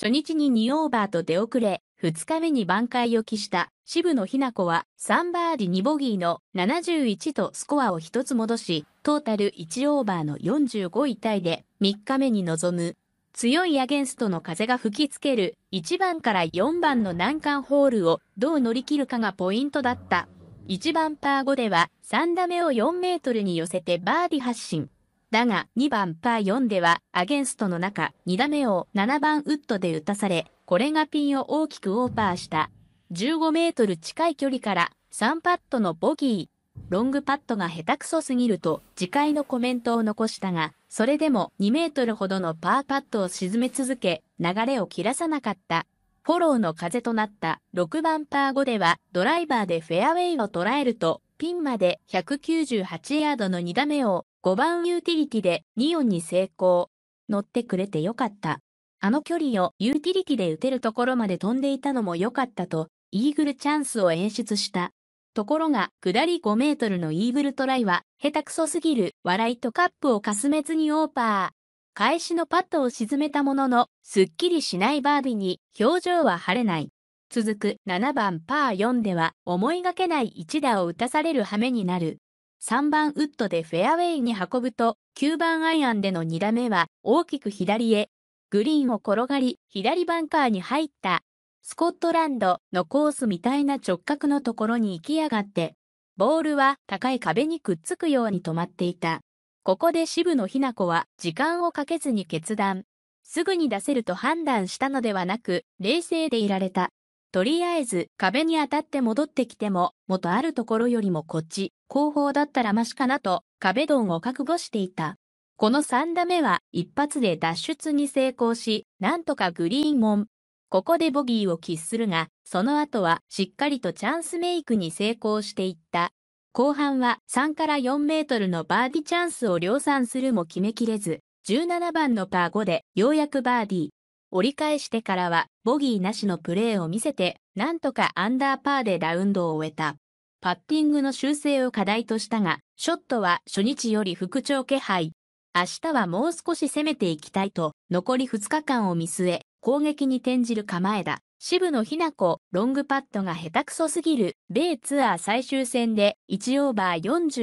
初日に2オーバーと出遅れ、2日目に挽回を期した渋野日向子は3バーディ2ボギーの71とスコアを1つ戻し、トータル1オーバーの45位タイで3日目に臨む。強いアゲンストの風が吹きつける1番から4番の難関ホールをどう乗り切るかがポイントだった。1番パー5では3打目を4メートルに寄せてバーディ発進。だが、2番パー4では、アゲンストの中、2打目を7番ウッドで打たされ、これがピンを大きくオーパーした。15メートル近い距離から、3パットのボギー。ロングパットが下手くそすぎると、次回のコメントを残したが、それでも2メートルほどのパーパットを沈め続け、流れを切らさなかった。フォローの風となった6番パー5ではドライバーでフェアウェイを捉えるとピンまで198ヤードの2打目を5番ユーティリティで2音に成功。乗ってくれてよかった。あの距離をユーティリティで打てるところまで飛んでいたのもよかったと、イーグルチャンスを演出した。ところが、下り5メートルのイーグルトライは、下手くそすぎる、笑いとカップをかすめずにオーパー。返しのパットを沈めたものの、すっきりしないバービーに、表情は晴れない。続く7番パー4では思いがけない一打を打たされる羽目になる。3番ウッドでフェアウェイに運ぶと、9番アイアンでの2打目は大きく左へ。グリーンを転がり、左バンカーに入った。スコットランドのコースみたいな直角のところに行きやがって、ボールは高い壁にくっつくように止まっていた。ここで渋野日向子は時間をかけずに決断。すぐに出せると判断したのではなく、冷静でいられた。とりあえず壁に当たって戻ってきても、元あるところよりもこっち、後方だったらマシかなと、壁ドンを覚悟していた。この3打目は一発で脱出に成功し、なんとかグリーンモン。ここでボギーを喫するが、その後はしっかりとチャンスメイクに成功していった。後半は3から4メートルのバーディチャンスを量産するも決めきれず、17番のパー5でようやくバーディー。折り返してからはボギーなしのプレーを見せて、なんとかアンダーパーでラウンドを終えた。パッティングの修正を課題としたが、ショットは初日より復調気配。明日はもう少し攻めていきたいと、残り2日間を見据え、攻撃に転じる構えだ。渋野日向子、ロングパットが下手くそすぎる、米ツアー最終戦で1オーバー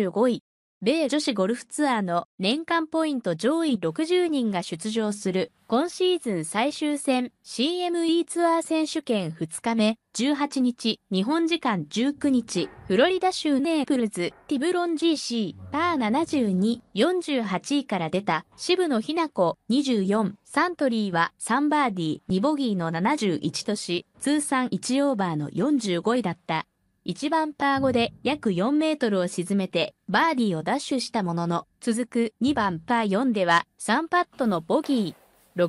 45位。米女子ゴルフツアーの年間ポイント上位60人が出場する今シーズン最終戦 CME ツアー選手権2日目18日日本時間19日フロリダ州ネープルズティブロン GC パー7248位から出た渋野日向子24サントリーは3バーディー2ボギーの71とし通算1オーバーの45位だった1番パー5で約4メートルを沈めてバーディーをダッシュしたものの、続く2番パー4では3パットのボギー。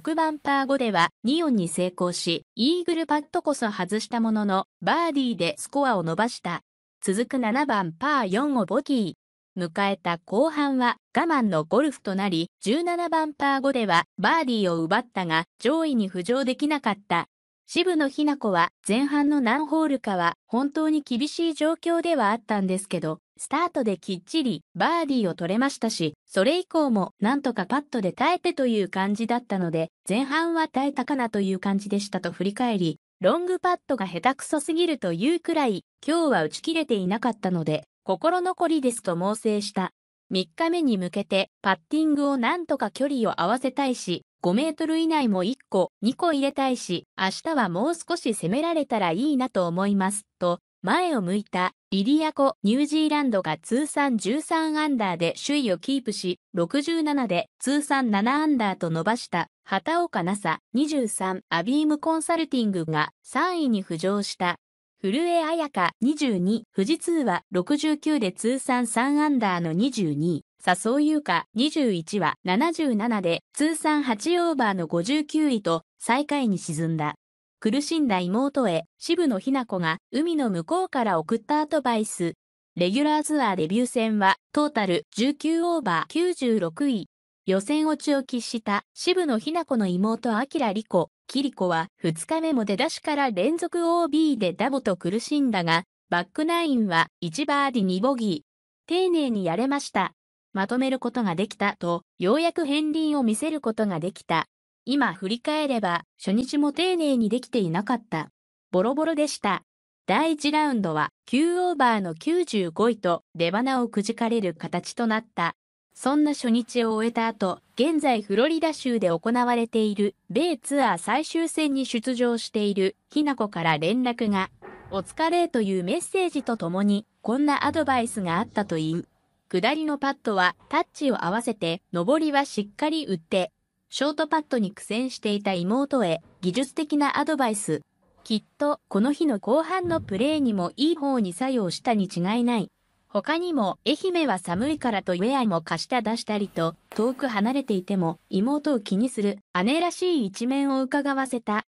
6番パー5では2音に成功し、イーグルパットこそ外したものの、バーディーでスコアを伸ばした。続く7番パー4をボギー。迎えた後半は我慢のゴルフとなり、17番パー5ではバーディーを奪ったが上位に浮上できなかった。渋野日向子は前半の何ホールかは本当に厳しい状況ではあったんですけど、スタートできっちりバーディーを取れましたし、それ以降もなんとかパットで耐えてという感じだったので、前半は耐えたかなという感じでしたと振り返り、ロングパットが下手くそすぎるというくらい、今日は打ち切れていなかったので、心残りですと猛省した。3日目に向けて、パッティングをなんとか距離を合わせたいし、5メートル以内も1個、2個入れたいし、明日はもう少し攻められたらいいなと思います、と、前を向いた、リディアコ、ニュージーランドが通算13アンダーで首位をキープし、67で通算7アンダーと伸ばした、畑岡奈紗23、アビームコンサルティングが3位に浮上した。古江彩佳22、富士通は69で通算3アンダーの22位。笹生優香21は77で通算8オーバーの59位と最下位に沈んだ。苦しんだ妹へ渋野日向子が海の向こうから送ったアドバイス。レギュラーツアーデビュー戦はトータル19オーバー96位。予選落ちを喫した渋野日向子の妹明莉子、キリコは2日目も出だしから連続 OB でダボと苦しんだが、バックナインは1バーディ2ボギー。丁寧にやれました。まとめることができたと、ようやく片鱗を見せることができた。今振り返れば、初日も丁寧にできていなかった。ボロボロでした。第1ラウンドは9オーバーの95位と出花をくじかれる形となった。そんな初日を終えた後、現在フロリダ州で行われている米ツアー最終戦に出場しているひなこから連絡が、お疲れというメッセージとともにこんなアドバイスがあったという。下りのパットはタッチを合わせて、上りはしっかり打って、ショートパットに苦戦していた妹へ技術的なアドバイス。きっとこの日の後半のプレーにもいい方に作用したに違いない。他にも愛媛は寒いからとウェアも貸した出したりと遠く離れていても妹を気にする姉らしい一面を伺わせた